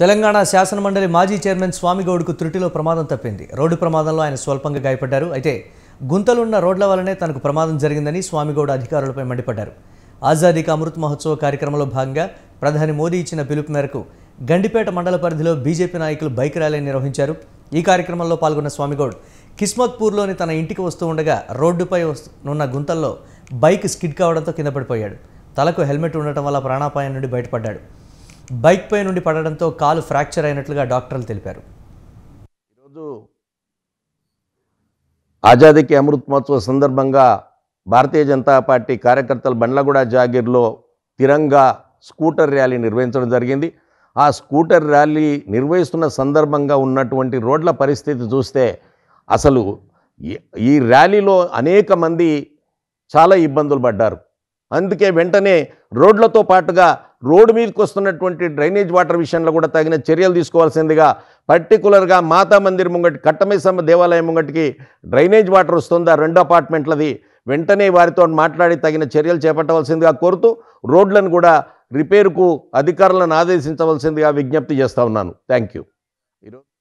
తెలంగాణ శాసనమండలి మాజీ చైర్మన్ స్వామిగౌడ్కు త్రుటిలో ప్రమాదం తప్పింది రోడ్డు ప్రమాదంలో ఆయన స్వల్పంగా గాయపడ్డారు అయితే గుంతలున్న రోడ్ల వల్లనే తనకు ప్రమాదం జరిగిందని స్వామిగౌడ్ అధికారులపై మండిపడ్డారు ఆజాదీకి అమృత్ మహోత్సవ కార్యక్రమంలో భాగంగా ప్రధాని మోదీ ఇచ్చిన పిలుపు మేరకు గండిపేట మండల పరిధిలో బీజేపీ నాయకులు బైక్ ర్యాలీ నిర్వహించారు ఈ కార్యక్రమంలో పాల్గొన్న స్వామిగౌడ్ కిస్మత్పూర్లోని తన ఇంటికి వస్తూ ఉండగా రోడ్డుపై ఉన్న గుంతల్లో బైక్ స్కిడ్ కావడంతో కింద పడిపోయాడు తలకు హెల్మెట్ ఉండటం వల్ల ప్రాణాపాయం నుండి బయటపడ్డాడు బైక్పై నుండి పడడంతో కాలు ఫ్రాక్చర్ అయినట్లుగా డాక్టర్లు తెలిపారు ఈరోజు ఆజాదీకి అమృత్ మహోత్సవ సందర్భంగా భారతీయ జనతా పార్టీ కార్యకర్తలు బండ్లగూడ జాగీర్లో తిరంగా స్కూటర్ ర్యాలీ నిర్వహించడం జరిగింది ఆ స్కూటర్ ర్యాలీ నిర్వహిస్తున్న సందర్భంగా ఉన్నటువంటి రోడ్ల పరిస్థితి చూస్తే అసలు ఈ ర్యాలీలో అనేక మంది చాలా ఇబ్బందులు పడ్డారు అందుకే వెంటనే రోడ్లతో పాటుగా రోడ్డు మీదకి వస్తున్నటువంటి డ్రైనేజ్ వాటర్ విషయంలో కూడా తగిన చర్యలు తీసుకోవాల్సిందిగా పర్టికులర్గా మాతా మందిర్ ముంగటి కట్టమేసమ్మ దేవాలయం ముంగటికి డ్రైనేజ్ వాటర్ వస్తుందా రెండు అపార్ట్మెంట్లది వెంటనే వారితో మాట్లాడి తగిన చర్యలు చేపట్టవలసిందిగా కోరుతూ రోడ్లను కూడా రిపేరుకు అధికారులను ఆదేశించవలసిందిగా విజ్ఞప్తి చేస్తూ ఉన్నాను థ్యాంక్ యూ ఈరోజు